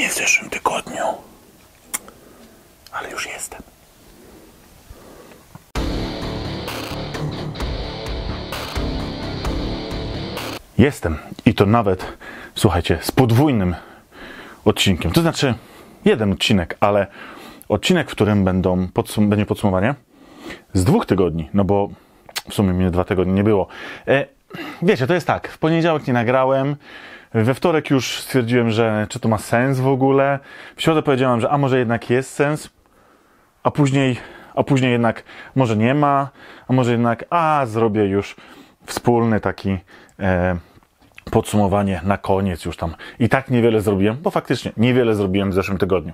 nie w zeszłym tygodniu, ale już jestem. Jestem i to nawet, słuchajcie, z podwójnym odcinkiem. To znaczy, jeden odcinek, ale odcinek, w którym będą podsum będzie podsumowanie z dwóch tygodni, no bo w sumie mnie dwa tygodnie nie było. E, wiecie, to jest tak, w poniedziałek nie nagrałem, we wtorek już stwierdziłem, że czy to ma sens w ogóle. W środę powiedziałem, że a może jednak jest sens, a później, a później jednak może nie ma, a może jednak a zrobię już wspólny taki e, podsumowanie na koniec już tam. I tak niewiele zrobiłem, bo faktycznie niewiele zrobiłem w zeszłym tygodniu.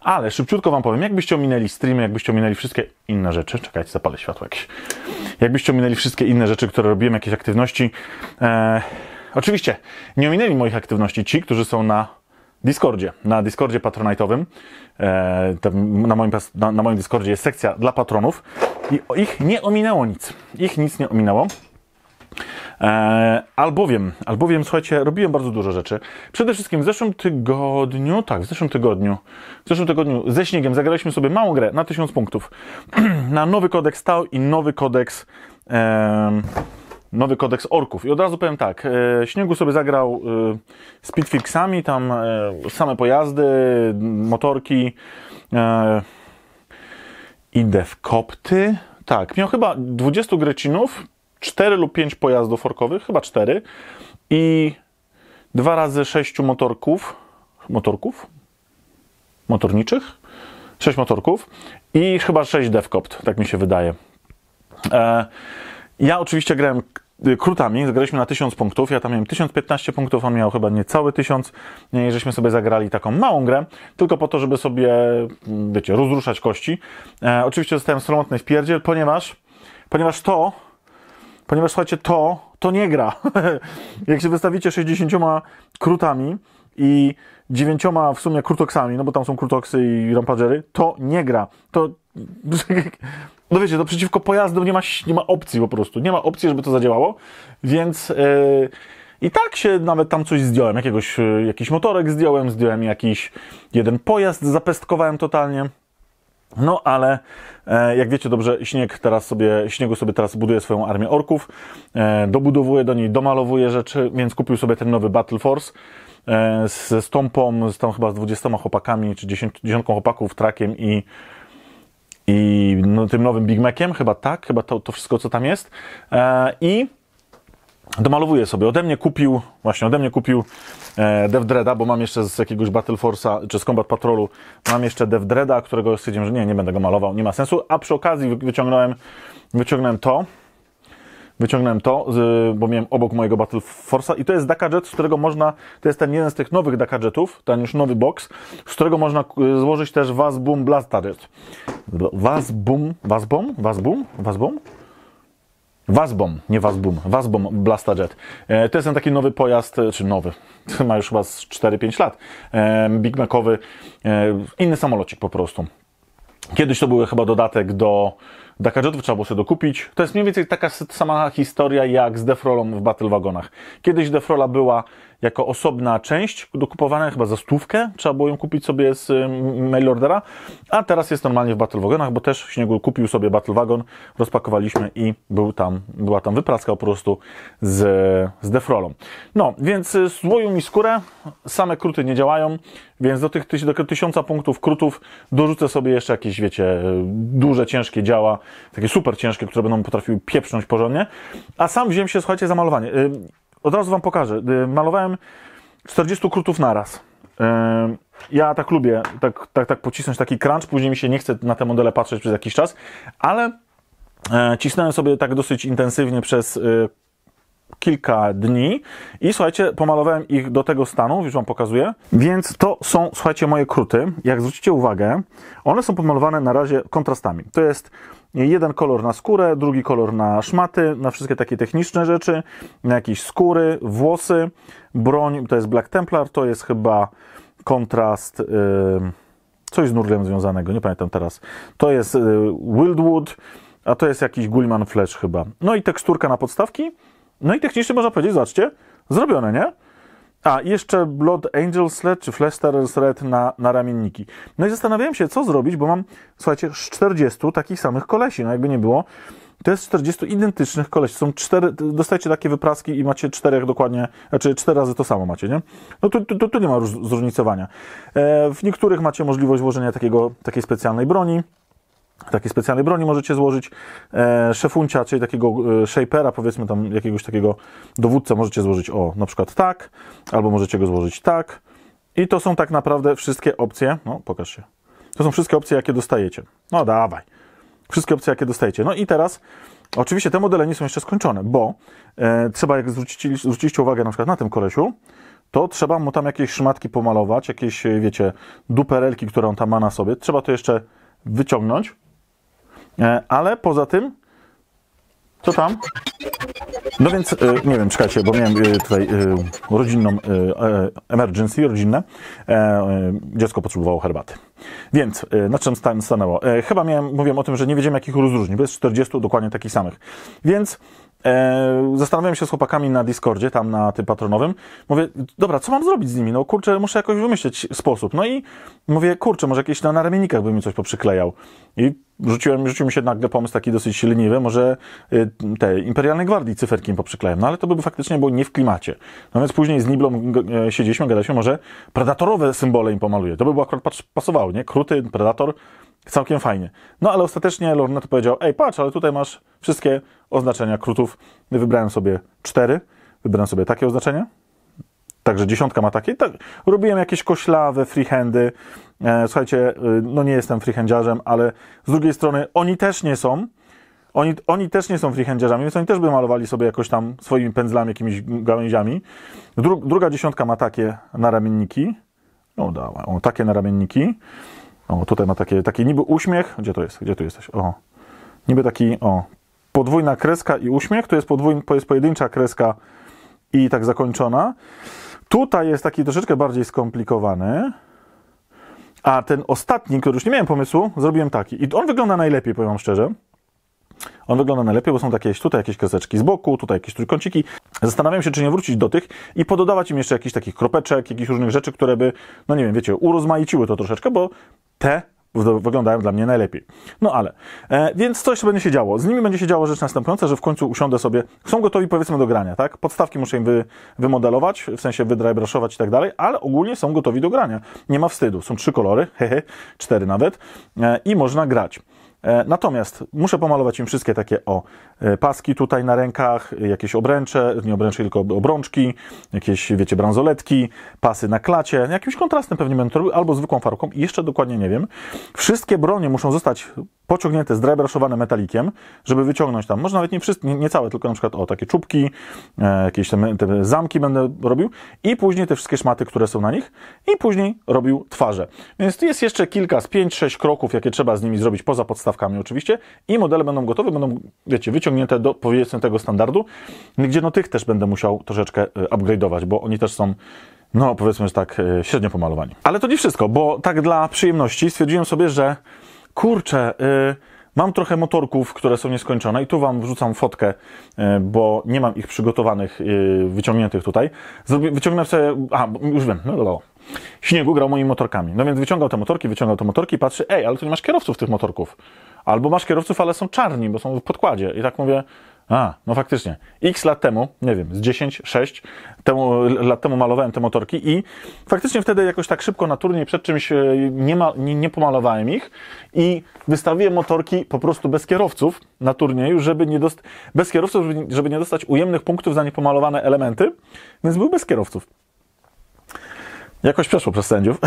Ale szybciutko Wam powiem, jakbyście ominęli streamy, jakbyście ominęli wszystkie inne rzeczy, czekajcie, zapalę światło jakieś. Jakbyście ominęli wszystkie inne rzeczy, które robiłem, jakieś aktywności, e, Oczywiście nie ominęli moich aktywności ci, którzy są na Discordzie, na Discordzie patronajtowym. E, na moim, na, na moim Discordzie jest sekcja dla patronów i ich nie ominęło nic. Ich nic nie ominęło. E, albowiem, albowiem, słuchajcie, robiłem bardzo dużo rzeczy. Przede wszystkim w zeszłym tygodniu, tak, w zeszłym tygodniu, w zeszłym tygodniu ze śniegiem zagraliśmy sobie małą grę na 1000 punktów. na nowy kodeks Tau i nowy kodeks. E, nowy kodeks orków. I od razu powiem tak, e, Śniegu sobie zagrał e, z pitfixami, tam e, same pojazdy, motorki, e, idę w Tak, miał chyba 20 grecinów, 4 lub 5 pojazdów orkowych, chyba 4 i dwa razy 6 motorków, motorków? Motorniczych? 6 motorków i chyba 6 devcopt, tak mi się wydaje. E, ja oczywiście grałem Y, krutami zagraliśmy na 1000 punktów, ja tam miałem 1015 punktów, on miał chyba niecałe 1000 i żeśmy sobie zagrali taką małą grę, tylko po to, żeby sobie, mm, wiecie, rozruszać kości. E, oczywiście zostałem stromotny w pierdziel, ponieważ, ponieważ to, ponieważ słuchajcie, to, to nie gra. Jak się wystawicie 60 krutami i dziewięcioma w sumie krutoksami, no bo tam są krutoksy i rampagery, to nie gra. To No wiecie, to przeciwko pojazdom nie ma, nie ma opcji po prostu. Nie ma opcji, żeby to zadziałało, więc yy, i tak się nawet tam coś zdjąłem. Jakiegoś, e, jakiś motorek zdjąłem, zdjąłem jakiś jeden pojazd, zapestkowałem totalnie. No ale e, jak wiecie dobrze, śnieg teraz sobie, śniegu sobie teraz buduje swoją armię orków, dobudowuje do niej, domalowuje rzeczy, więc kupił sobie ten nowy Battle Force Ze z, tą z tam chyba z 20 chłopakami, czy 10, 10 chłopaków, trakiem i i no, tym nowym Big Maciem, chyba tak, chyba to, to wszystko, co tam jest. E, I domalowuję sobie. Ode mnie kupił, właśnie ode mnie kupił e, Dev Dreda bo mam jeszcze z jakiegoś Battle Force'a, czy z Combat Patrolu, mam jeszcze Dev Dreda którego stwierdziłem, że nie, nie będę go malował, nie ma sensu. A przy okazji wyciągnąłem, wyciągnąłem to, Wyciągnąłem to, bo miałem obok mojego Battle Force'a i to jest Daka Jet, z którego można, to jest ten jeden z tych nowych Daka Jetów, ten już nowy box, z którego można e, złożyć też Was Boom Blaster Jet. Was Boom, Was Boom, Was Boom, Was Boom? Wasbom, nie Wasbom, Wasbom Blastajet. E, to jest ten taki nowy pojazd, e, czy nowy, ma już chyba 4-5 lat. Big Macowy, inny samolocik po prostu. Kiedyś to był chyba dodatek do do gadżetów trzeba było sobie dokupić. To jest mniej więcej taka sama historia jak z Defrolą w Battle Wagonach. Kiedyś Defrola była jako osobna część, dokupowana chyba za stówkę, trzeba było ją kupić sobie z mm, mailordera, a teraz jest normalnie w Battle Wagonach, bo też Śniegu kupił sobie Battle Wagon, rozpakowaliśmy i był tam, była tam wypraska po prostu z, z Defrolą. No, więc y, złoju mi skórę, same kruty nie działają, więc do tych tysiąca punktów krutów dorzucę sobie jeszcze jakieś, wiecie, y, duże, ciężkie działa, takie super ciężkie, które będą potrafiły pieprznąć porządnie. A sam wziąłem się, słuchajcie, za malowanie. Y, od razu wam pokażę. Y, malowałem 40 krutów naraz. Y, ja tak lubię, tak, tak, tak pocisnąć taki crunch, później mi się nie chce na te modele patrzeć przez jakiś czas, ale e, cisnąłem sobie tak dosyć intensywnie przez kilka dni i słuchajcie, pomalowałem ich do tego stanu, już Wam pokazuję. Więc to są, słuchajcie, moje kruty. Jak zwrócicie uwagę, one są pomalowane na razie kontrastami. To jest jeden kolor na skórę, drugi kolor na szmaty, na wszystkie takie techniczne rzeczy, na jakieś skóry, włosy, broń, to jest Black Templar, to jest chyba kontrast, y, coś z nurlem związanego, nie pamiętam teraz. To jest y, Wildwood, a to jest jakiś Gullman Flash chyba. No i teksturka na podstawki, no i technicznie można powiedzieć, zobaczcie, zrobione, nie? A, jeszcze Blood Angel Sled czy Flester's Red na, na ramienniki. No i zastanawiałem się, co zrobić, bo mam, słuchajcie, 40 takich samych kolesi, no jakby nie było. To jest 40 identycznych kolesi. Są cztery, dostajecie takie wypraski i macie czterech dokładnie, znaczy cztery razy to samo macie, nie? No tu, tu, tu nie ma zróżnicowania. E, w niektórych macie możliwość włożenia takiego, takiej specjalnej broni takiej specjalnej broni możecie złożyć. E, szefuncia, czyli takiego e, shapera, powiedzmy tam jakiegoś takiego dowódca możecie złożyć o na przykład tak, albo możecie go złożyć tak. I to są tak naprawdę wszystkie opcje. No, pokaż się. To są wszystkie opcje, jakie dostajecie. No, dawaj. Wszystkie opcje, jakie dostajecie. No i teraz, oczywiście te modele nie są jeszcze skończone, bo e, trzeba, jak zwrócić, zwróciliście uwagę na przykład na tym kolesiu, to trzeba mu tam jakieś szmatki pomalować, jakieś, wiecie, duperelki, które on tam ma na sobie. Trzeba to jeszcze wyciągnąć E, ale poza tym, co tam? No więc, e, nie wiem, czekajcie, bo miałem e, tutaj rodzinną emergency, rodzinne. Dziecko potrzebowało herbaty. Więc na czym stan stanęło? Chyba miałem, mówiłem o tym, że nie wiedziałem, jakich rozróżnień. bo jest 40 dokładnie takich samych. Więc E, zastanawiam się z chłopakami na Discordzie, tam na tym patronowym. Mówię, dobra, co mam zrobić z nimi? No kurczę, muszę jakoś wymyślić sposób. No i mówię, kurczę, może jakieś na, na ramiennikach bym mi coś poprzyklejał. I rzuciłem, rzucił mi się nagle pomysł taki dosyć leniwy, może y, te Imperialnej Gwardii cyferkiem poprzyklejam, no ale to by faktycznie było nie w klimacie. No więc później z Niblą y, siedzieliśmy, gadaliśmy, może predatorowe symbole im pomaluję. To by było akurat pas pasowało, nie? Kruty, predator, Całkiem fajnie. No ale ostatecznie Lornetu powiedział, ej patrz, ale tutaj masz wszystkie oznaczenia krutów. Wybrałem sobie cztery, wybrałem sobie takie oznaczenia. Także dziesiątka ma takie. Tak, robiłem jakieś koślawe, freehandy. E, słuchajcie, e, no nie jestem freehandziarzem, ale z drugiej strony oni też nie są. Oni, oni też nie są freehandziarzami, więc oni też by malowali sobie jakoś tam swoimi pędzlami, jakimiś gałęziami. Dru, druga dziesiątka ma takie ramienniki. No dała, o, takie na ramienniki. O, tutaj ma takie, taki niby uśmiech. Gdzie to jest? Gdzie tu jesteś? O. Niby taki, o. Podwójna kreska i uśmiech. Tu jest, podwójn, jest pojedyncza kreska i tak zakończona. Tutaj jest taki troszeczkę bardziej skomplikowany. A ten ostatni, który już nie miałem pomysłu, zrobiłem taki. I on wygląda najlepiej, powiem szczerze. On wygląda najlepiej, bo są takie, tutaj jakieś kreseczki z boku, tutaj jakieś trójkąciki. Zastanawiam się, czy nie wrócić do tych i pododawać im jeszcze jakichś takich kropeczek, jakichś różnych rzeczy, które by, no nie wiem, wiecie, urozmaiciły to troszeczkę, bo te wyglądają dla mnie najlepiej. No ale, e, więc co jeszcze będzie się działo? Z nimi będzie się działo rzecz następująca, że w końcu usiądę sobie, są gotowi powiedzmy do grania, tak? Podstawki muszę im wy, wymodelować, w sensie wydrabraszować i tak dalej, ale ogólnie są gotowi do grania. Nie ma wstydu, są trzy kolory, hehe, cztery nawet e, i można grać. E, natomiast muszę pomalować im wszystkie takie o e, paski tutaj na rękach, jakieś obręcze, nie obręcze, tylko obrączki, jakieś, wiecie, bransoletki, pasy na klacie, jakimś kontrastem pewnie będę robił, albo zwykłą farką, jeszcze dokładnie nie wiem. Wszystkie bronie muszą zostać pociągnięte, zdrebraszowane metalikiem, żeby wyciągnąć tam, może nawet nie, wszystkie, nie, nie całe, tylko na przykład o takie czubki, e, jakieś te, te, zamki będę robił i później te wszystkie szmaty, które są na nich i później robił twarze. Więc tu jest jeszcze kilka z 5-6 kroków, jakie trzeba z nimi zrobić, poza podstawkami oczywiście i modele będą gotowe, będą, wiecie, wyciągnięte do powiedzmy tego standardu, gdzie no tych też będę musiał troszeczkę e, upgrade'ować, bo oni też są no powiedzmy, że tak e, średnio pomalowani. Ale to nie wszystko, bo tak dla przyjemności stwierdziłem sobie, że kurczę, y, mam trochę motorków, które są nieskończone i tu Wam wrzucam fotkę, y, bo nie mam ich przygotowanych, y, wyciągniętych tutaj. wyciągnę sobie, a, już wiem, no, no, Śniegu grał moimi motorkami. No więc wyciągał te motorki, wyciągał te motorki i patrzy, ej, ale tu nie masz kierowców tych motorków. Albo masz kierowców, ale są czarni, bo są w podkładzie. I tak mówię, a, no faktycznie. X lat temu, nie wiem, z 10, 6 temu, lat temu malowałem te motorki i faktycznie wtedy jakoś tak szybko, na turniej przed czymś e, nie, ma, nie, nie pomalowałem ich i wystawiłem motorki po prostu bez kierowców na turnieju, żeby nie dost- bez kierowców, żeby, żeby nie dostać ujemnych punktów za niepomalowane elementy, więc był bez kierowców. Jakoś przeszło przez sędziów.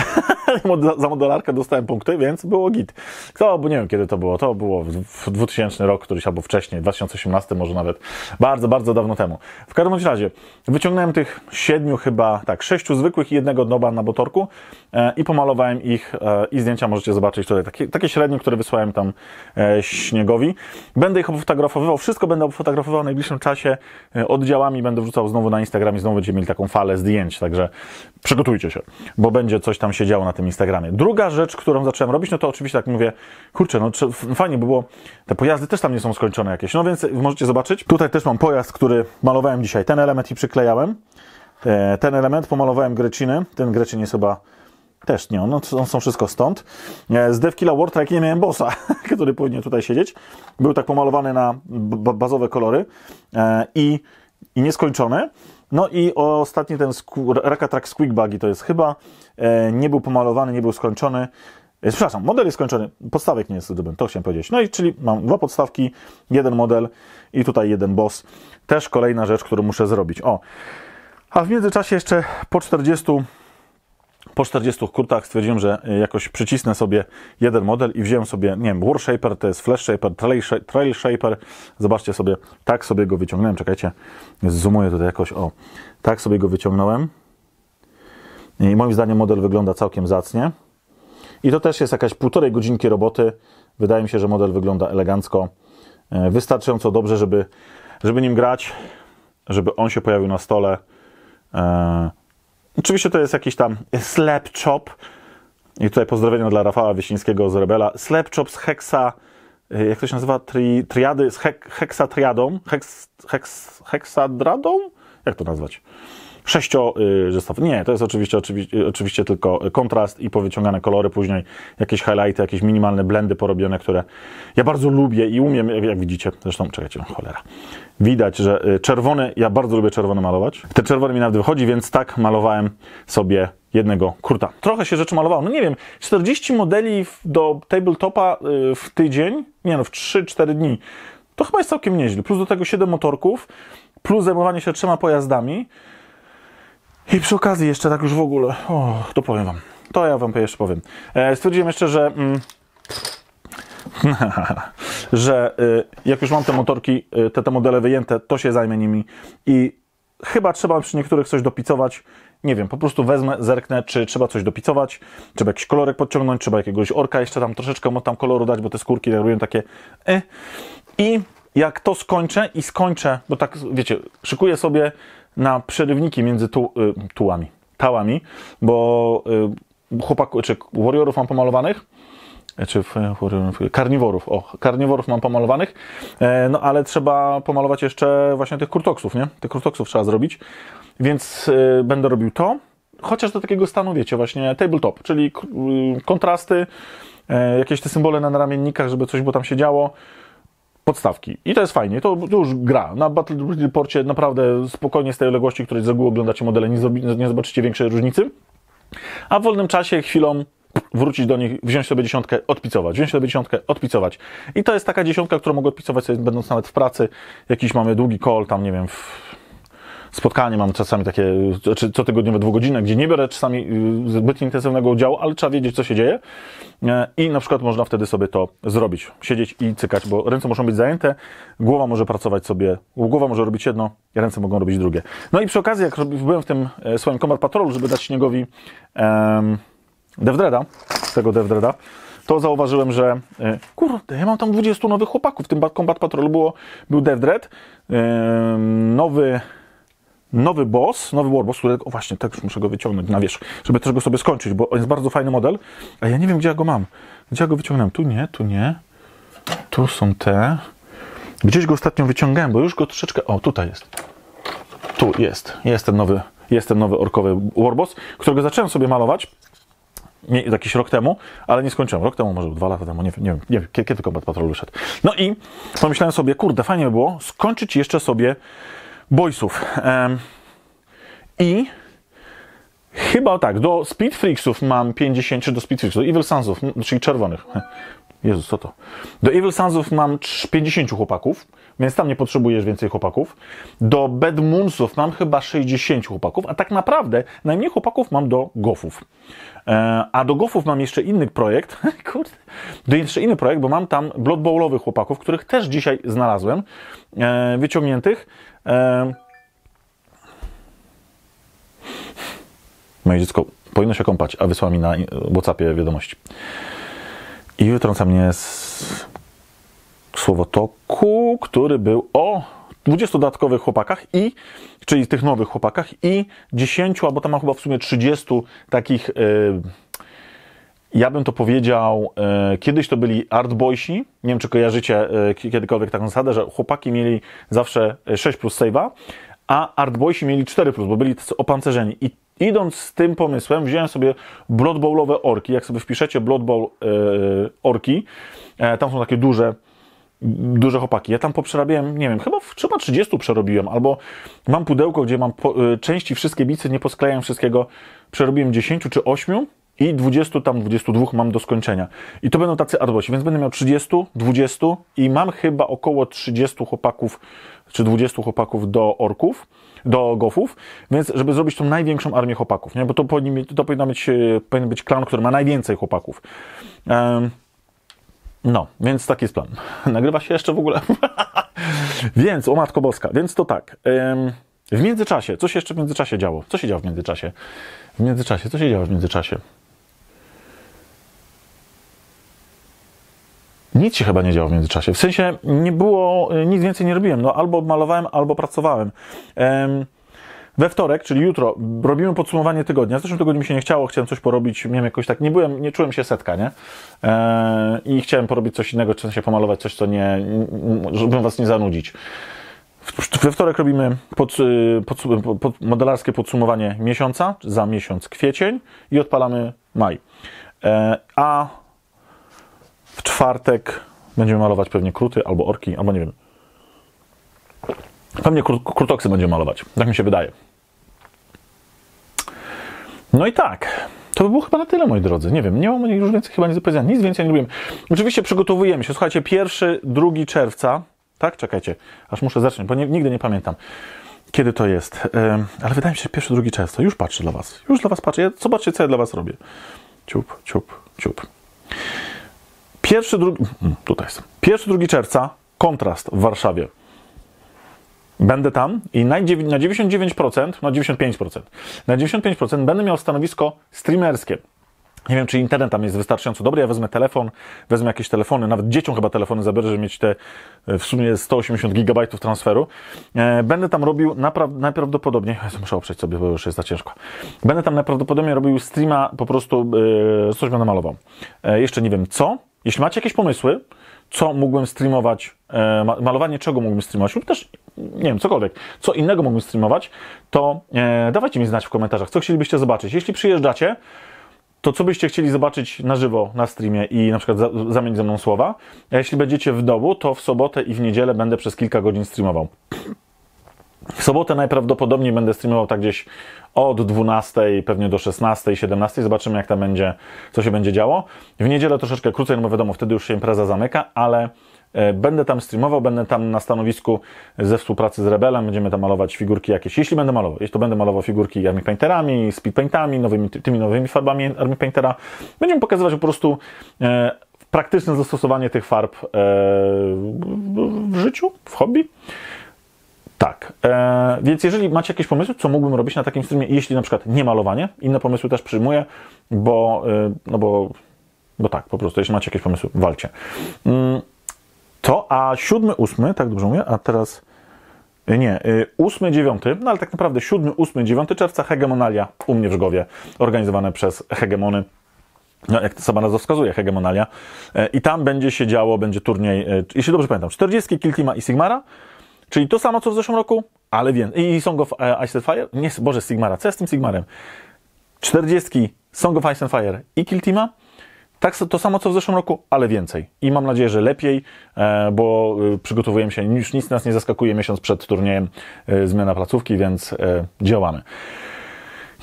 za modelarkę dostałem punkty, więc było git. To, bo nie wiem kiedy to było, to było w 2000 rok któryś albo wcześniej, 2018 może nawet, bardzo, bardzo dawno temu. W każdym razie wyciągnąłem tych siedmiu chyba, tak, sześciu zwykłych i jednego noba na botorku e, i pomalowałem ich e, i zdjęcia możecie zobaczyć tutaj, takie, takie średnie, które wysłałem tam e, Śniegowi. Będę ich fotografowywał, wszystko będę fotografował w najbliższym czasie e, oddziałami, będę wrzucał znowu na Instagram i znowu będziemy mieli taką falę zdjęć, także przygotujcie się bo będzie coś tam się działo na tym Instagramie. Druga rzecz, którą zacząłem robić, no to oczywiście tak mówię, kurczę, no fajnie by było, te pojazdy też tam nie są skończone jakieś, no więc możecie zobaczyć. Tutaj też mam pojazd, który malowałem dzisiaj, ten element i przyklejałem. E, ten element pomalowałem greciny, ten grecin jest chyba też nie, no, on są wszystko stąd. E, z DevKilla Wartrack nie miałem bossa, który powinien tutaj siedzieć. Był tak pomalowany na bazowe kolory e, i, i nieskończony. No i ostatni ten Rakatrak Squeak Buggy to jest chyba, e, nie był pomalowany, nie był skończony. E, przepraszam, model jest skończony, podstawek nie jest zdobyty, to chciałem powiedzieć. No i czyli mam dwa podstawki, jeden model i tutaj jeden boss. Też kolejna rzecz, którą muszę zrobić. O, a w międzyczasie jeszcze po 40 po 40 kurtach stwierdziłem, że e, jakoś przycisnę sobie jeden model i wziąłem sobie, nie wiem, War Shaper, to jest Flash Shaper, Trail, Shaper. Zobaczcie sobie, tak sobie go wyciągnąłem. Czekajcie, zoomuję tutaj jakoś, o. Tak sobie go wyciągnąłem. I moim zdaniem model wygląda całkiem zacnie. I to też jest jakaś półtorej godzinki roboty. Wydaje mi się, że model wygląda elegancko. E, wystarczająco dobrze, żeby, żeby nim grać, żeby on się pojawił na stole e, Oczywiście to jest jakiś tam slap chop I tutaj pozdrowienia dla Rafała Wiesińskiego z Rebela. chop z heksa, y, jak to się nazywa, Tri, triady, z hek, heksatriadą, heks, heks, heksadradą? Jak to nazwać? sześciozestaw. Y, nie, to jest oczywiście, oczywiście, y, oczywiście tylko kontrast i powyciągane kolory, później jakieś highlighty, jakieś minimalne blendy porobione, które ja bardzo lubię i umiem, jak, jak widzicie, zresztą czekajcie, no, cholera. Widać, że y, czerwony, ja bardzo lubię czerwony malować. Te czerwony mi nawet wychodzi, więc tak malowałem sobie jednego kurta. Trochę się rzeczy malowało. No nie wiem, 40 modeli do tabletopa w tydzień, nie no, w 3-4 dni. To chyba jest całkiem nieźle. Plus do tego 7 motorków, plus zajmowanie się trzema pojazdami. I przy okazji jeszcze tak już w ogóle, o, to powiem Wam, to ja Wam jeszcze powiem. E, stwierdziłem jeszcze, że... Mm, że y, jak już mam te motorki, y, te, te modele wyjęte, to się zajmę nimi i chyba trzeba przy niektórych coś dopicować. Nie wiem, po prostu wezmę, zerknę, czy trzeba coś dopicować, trzeba jakiś kolorek podciągnąć, trzeba jakiegoś orka jeszcze tam troszeczkę tam koloru dać, bo te skórki robią takie e. I jak to skończę i skończę, bo tak wiecie, szykuję sobie na przerywniki między tu, y, tułami, tałami, bo y, chłopaku, czy warriorów mam pomalowanych, czy karniworów, o, karniworów mam pomalowanych, e, no ale trzeba pomalować jeszcze właśnie tych kurtoksów, nie? Tych kurtoksów trzeba zrobić, więc y, będę robił to, chociaż do takiego stanu, wiecie, właśnie tabletop, czyli y, kontrasty, e, jakieś te symbole na ramiennikach, żeby coś było tam się działo, podstawki. I to jest fajnie, to, to już gra. Na Battle porcie naprawdę spokojnie z tej odległości, której z reguły oglądacie modele, nie, nie zobaczycie większej różnicy. A w wolnym czasie, chwilą wrócić do nich, wziąć sobie dziesiątkę, odpicować, wziąć sobie dziesiątkę, odpicować. I to jest taka dziesiątka, którą mogę odpicować sobie, będąc nawet w pracy. Jakiś mamy długi call, tam nie wiem, w spotkanie mam czasami takie, czy znaczy cotygodniowe dwugodzinne, gdzie nie biorę czasami y, zbyt intensywnego udziału, ale trzeba wiedzieć, co się dzieje e, i na przykład można wtedy sobie to zrobić. Siedzieć i cykać, bo ręce muszą być zajęte, głowa może pracować sobie, głowa może robić jedno, ręce mogą robić drugie. No i przy okazji, jak byłem w tym e, swoim Combat Patrolu, żeby dać śniegowi um, Devdreda, tego Devdreda, to zauważyłem, że e, kurde, ja mam tam 20 nowych chłopaków. W tym Combat Patrolu było, był devdred, nowy nowy boss, nowy warboss, który, o właśnie, tak już muszę go wyciągnąć na wierzch, żeby też go sobie skończyć, bo on jest bardzo fajny model, a ja nie wiem, gdzie ja go mam. Gdzie ja go wyciągnąłem? Tu nie, tu nie. Tu są te. Gdzieś go ostatnio wyciągałem, bo już go troszeczkę... O, tutaj jest. Tu jest. Jest ten nowy, jest ten nowy orkowy warboss, którego zacząłem sobie malować nie, jakiś rok temu, ale nie skończyłem. Rok temu, może dwa lata temu, nie, nie wiem, nie wiem, kiedy, kiedy Combat Patrol wyszedł. No i pomyślałem sobie, kurde, fajnie by było skończyć jeszcze sobie boysów. I chyba tak, do Speedfreaksów mam 50, czy do Speedfreaksów, do Evil Sunsów, czyli czerwonych. Jezus, co to? Do Evil Sunsów mam 50 chłopaków, więc tam nie potrzebujesz więcej chłopaków. Do Bad Moonsów mam chyba 60 chłopaków, a tak naprawdę najmniej chłopaków mam do Gofów. E, a do Gofów mam jeszcze inny projekt. Kurde. Do jeszcze inny projekt, bo mam tam Blood Bowlowych chłopaków, których też dzisiaj znalazłem, e, wyciągniętych. Moje dziecko powinno się kąpać, a wysłał mi na WhatsAppie wiadomość. I wytrąca mnie z Toku, który był o 20 dodatkowych chłopakach i, czyli tych nowych chłopakach i 10, albo tam ma chyba w sumie 30 takich... Yy, ja bym to powiedział, e, kiedyś to byli boysi. nie wiem czy kojarzycie e, kiedykolwiek taką zasadę, że chłopaki mieli zawsze 6 e, plus save'a, a boysi mieli 4 plus, bo byli opancerzeni. I idąc z tym pomysłem, wziąłem sobie Blood Bowlowe orki. Jak sobie wpiszecie Blood Bowl orki, tam są takie duże, duże chłopaki. Ja tam poprzerabiałem, nie wiem, chyba w, chyba 30 przerobiłem, albo mam pudełko, gdzie mam po, części wszystkie bicy, nie posklejałem wszystkiego, przerobiłem 10 czy 8 i 20, tam 22 mam do skończenia. I to będą tacy arbosi, więc będę miał 30, 20 i mam chyba około 30 chłopaków, czy 20 chłopaków do orków, do gofów, więc żeby zrobić tą największą armię chłopaków, nie? bo to, powinien, to powinna być, e, powinien być klan, który ma najwięcej chłopaków. Um, no, więc taki jest plan. Nagrywa się jeszcze w ogóle. więc, o Matko Boska, więc to tak. Um, w międzyczasie, co się jeszcze w międzyczasie działo? Co się działo w międzyczasie? W międzyczasie, co się działo w międzyczasie? nic się chyba nie działo w międzyczasie. W sensie nie było, y, nic więcej nie robiłem. No albo malowałem, albo pracowałem. we wtorek, czyli jutro, robimy podsumowanie tygodnia. W zeszłym tygodniu mi się nie chciało, chciałem coś porobić, miałem jakoś tak, nie byłem, nie czułem się setka, nie? E, I chciałem porobić coś innego, w sensie pomalować coś, co nie, żeby was nie zanudzić. We wtorek robimy pod, y, pod, pod, modelarskie podsumowanie miesiąca, za miesiąc kwiecień i odpalamy maj. E, a czwartek będziemy malować pewnie kruty albo orki, albo nie wiem. Pewnie krutoksy będziemy malować. Tak mi się wydaje. No i tak. To by było chyba na tyle, moi drodzy. Nie wiem, nie mam już więcej chyba nic do powiedzenia. Nic więcej nie lubię Oczywiście przygotowujemy się. Słuchajcie, pierwszy, drugi czerwca. Tak? Czekajcie. Aż muszę zacząć, bo nie, nigdy nie pamiętam, kiedy to jest. ale wydaje mi się, pierwszy, drugi czerwca. Już patrzę dla Was. Już dla Was patrzę. Ja, zobaczcie, co ja dla Was robię. Ciup, ciup, ciup. Pierwszy, drugi, mm, tutaj jest. Pierwszy, drugi czerwca, kontrast w Warszawie. Będę tam i na 99%, na 95%, na 95% będę miał stanowisko streamerskie. Nie wiem, czy internet tam jest wystarczająco dobry. Ja wezmę telefon, wezmę jakieś telefony, nawet dzieciom chyba telefony zabiorę, żeby mieć te e, w sumie 180 GB transferu. E, będę tam robił naprawdę najprawdopodobniej, ja muszę oprzeć sobie, bo już jest za ciężko. Będę tam najprawdopodobniej robił streama, po prostu e, coś będę malował. Jeszcze nie wiem co, jeśli macie jakieś pomysły, co mógłbym streamować, e, malowanie czego mógłbym streamować, lub też, nie wiem, cokolwiek, co innego mógłbym streamować, to e, dawajcie mi znać w komentarzach, co chcielibyście zobaczyć. Jeśli przyjeżdżacie, to co byście chcieli zobaczyć na żywo na streamie i na przykład za, zamienić ze mną słowa. A jeśli będziecie w domu, to w sobotę i w niedzielę będę przez kilka godzin streamował. W sobotę najprawdopodobniej będę streamował tak gdzieś od 12 pewnie do 16, 17. Zobaczymy, jak tam będzie, co się będzie działo. W niedzielę troszeczkę krócej, no bo wiadomo, wtedy już się impreza zamyka, ale e, Będę tam streamował, będę tam na stanowisku ze współpracy z Rebelem, będziemy tam malować figurki jakieś. Jeśli będę malował, jeśli to będę malował figurki Army Painterami, Speed Paintami, nowymi, tymi nowymi farbami Army Paintera, będziemy pokazywać po prostu e, praktyczne zastosowanie tych farb e, w życiu, w hobby. Tak. E, więc jeżeli macie jakieś pomysły, co mógłbym robić na takim streamie, jeśli na przykład nie malowanie, inne pomysły też przyjmuję, bo, y, no bo, bo tak, po prostu, jeśli macie jakieś pomysły, walcie. Mm, to, a siódmy, ósmy, tak dobrze mówię, a teraz e, nie, 8, e, 9, no ale tak naprawdę 7, 8, 9 czerwca hegemonalia u mnie w Żgowie, organizowane przez hegemony. No, jak to sama nazwa wskazuje, hegemonalia. I tam będzie się działo, będzie turniej, jeśli dobrze pamiętam, 40 Kiltima i Sigmara, Czyli to samo, co w zeszłym roku, ale więcej. I Song of e, Ice and Fire? Nie, Boże, Sigmara. Co jest z tym Sigmarem? 40 Song of Ice and Fire i Kill Teama. Tak, to samo co w zeszłym roku, ale więcej. I mam nadzieję, że lepiej, e, bo e, przygotowujemy się, już nic nas nie zaskakuje miesiąc przed turniejem zmiana placówki, więc działamy.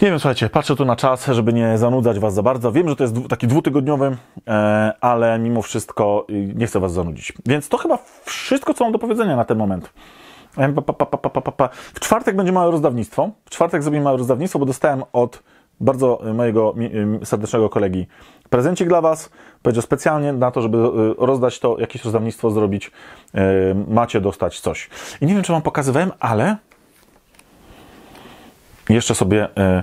Nie wiem, słuchajcie, patrzę tu na czas, żeby nie zanudzać Was za bardzo. Wiem, że to jest taki dwutygodniowy, e, ale mimo wszystko y, nie chcę Was zanudzić. Więc to chyba wszystko, co mam do powiedzenia na ten moment. E, w czwartek będzie małe rozdawnictwo. W czwartek zrobimy małe rozdawnictwo, bo dostałem od bardzo e, mojego serdecznego kolegi prezencik dla Was. Powiedział specjalnie na to, żeby rozdać to, jakieś rozdawnictwo zrobić. Macie dostać coś. I nie wiem, czy Wam pokazywałem, ale jeszcze sobie e,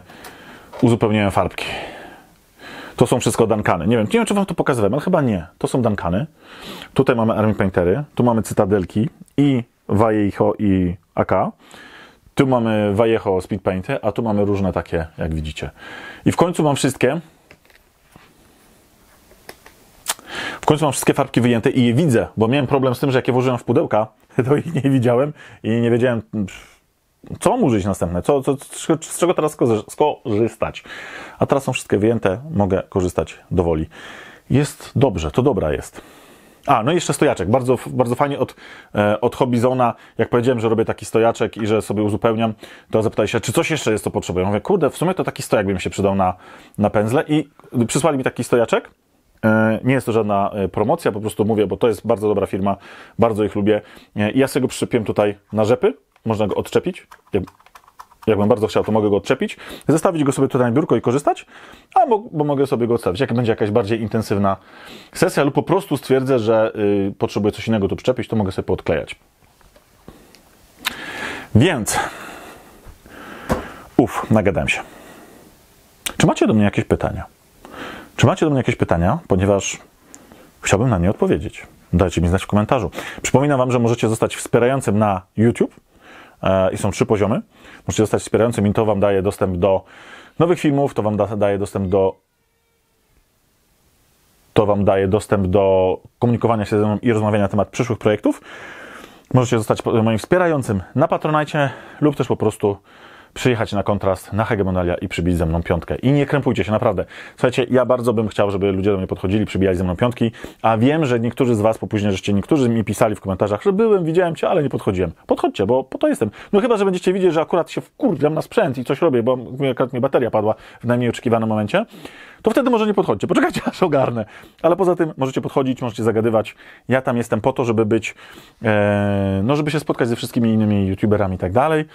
uzupełniłem farbki. To są wszystko dankany. Nie wiem, nie wiem, czy Wam to pokazywałem, ale chyba nie. To są dankany. Tutaj mamy Army Paintery, tu mamy Cytadelki i Vallejo i AK. Tu mamy Vallejo Speed Painty, a tu mamy różne takie, jak widzicie. I w końcu mam wszystkie. W końcu mam wszystkie farbki wyjęte i je widzę, bo miałem problem z tym, że jak je włożyłem w pudełka, to ich nie widziałem i nie wiedziałem co mu żyć następne, co, co, z czego teraz skorzystać. A teraz są wszystkie wyjęte, mogę korzystać dowoli. Jest dobrze, to dobra jest. A, no i jeszcze stojaczek. Bardzo, bardzo fajnie od, e, od Hobbyzona, jak powiedziałem, że robię taki stojaczek i że sobie uzupełniam, to zapytali się, czy coś jeszcze jest, to potrzebne. Ja mówię, kurde, w sumie to taki stojak bym się przydał na, na pędzle i przysłali mi taki stojaczek. E, nie jest to żadna e, promocja, po prostu mówię, bo to jest bardzo dobra firma, bardzo ich lubię. ja sobie go przyczepiłem tutaj na rzepy, można go odczepić. Jak, jakbym bardzo chciał, to mogę go odczepić. Zostawić go sobie tutaj na biurko i korzystać, albo bo mogę sobie go odstawić. Jak będzie jakaś bardziej intensywna sesja lub po prostu stwierdzę, że y, potrzebuję coś innego tu przyczepić, to mogę sobie podklejać. Więc... Uf, nagadałem się. Czy macie do mnie jakieś pytania? Czy macie do mnie jakieś pytania? Ponieważ chciałbym na nie odpowiedzieć. Dajcie mi znać w komentarzu. Przypominam Wam, że możecie zostać wspierającym na YouTube E, i są trzy poziomy. Możecie zostać wspierającym i to Wam daje dostęp do nowych filmów, to Wam da, daje dostęp do to Wam daje dostęp do komunikowania się ze mną i rozmawiania na temat przyszłych projektów. Możecie zostać moim wspierającym na Patronajcie lub też po prostu przyjechać na kontrast, na hegemonalia i przybić ze mną piątkę. I nie krępujcie się, naprawdę. Słuchajcie, ja bardzo bym chciał, żeby ludzie do mnie podchodzili, przybijali ze mną piątki, a wiem, że niektórzy z Was po później żeście niektórzy mi pisali w komentarzach, że byłem, widziałem Cię, ale nie podchodziłem. Podchodźcie, bo po to jestem. No chyba, że będziecie widzieć, że akurat się wkurwiam na sprzęt i coś robię, bo akurat mi bateria padła w najmniej oczekiwanym momencie, to wtedy może nie podchodźcie. Poczekajcie, aż ogarnę. Ale poza tym możecie podchodzić, możecie zagadywać. Ja tam jestem po to, żeby być, e, no żeby się spotkać ze wszystkimi innymi youtuberami i tak dalej.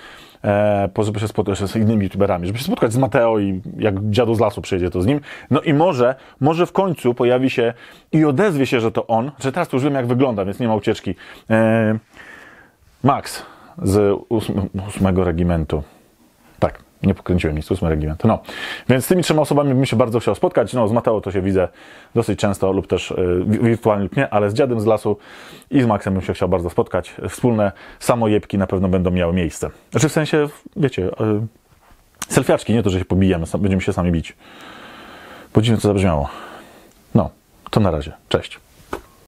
E, po żeby się spotkać z innymi youtuberami, żeby się spotkać z Mateo i jak dziadu z lasu przyjedzie to z nim. No i może, może w końcu pojawi się i odezwie się, że to on, że teraz to już wiem jak wygląda, więc nie ma ucieczki. E, Max z 8 regimentu nie pokręciłem nic, ósmy regiment. No, więc z tymi trzema osobami bym się bardzo chciał spotkać. No, z Mateo to się widzę dosyć często lub też e, wirtualnie lub nie, ale z dziadem z lasu i z Maxem bym się chciał bardzo spotkać. Wspólne samojebki na pewno będą miały miejsce. Znaczy w sensie, wiecie, y, selfiaczki, nie to, że się pobijemy, będziemy się sami bić. Bo co to zabrzmiało. No, to na razie. Cześć.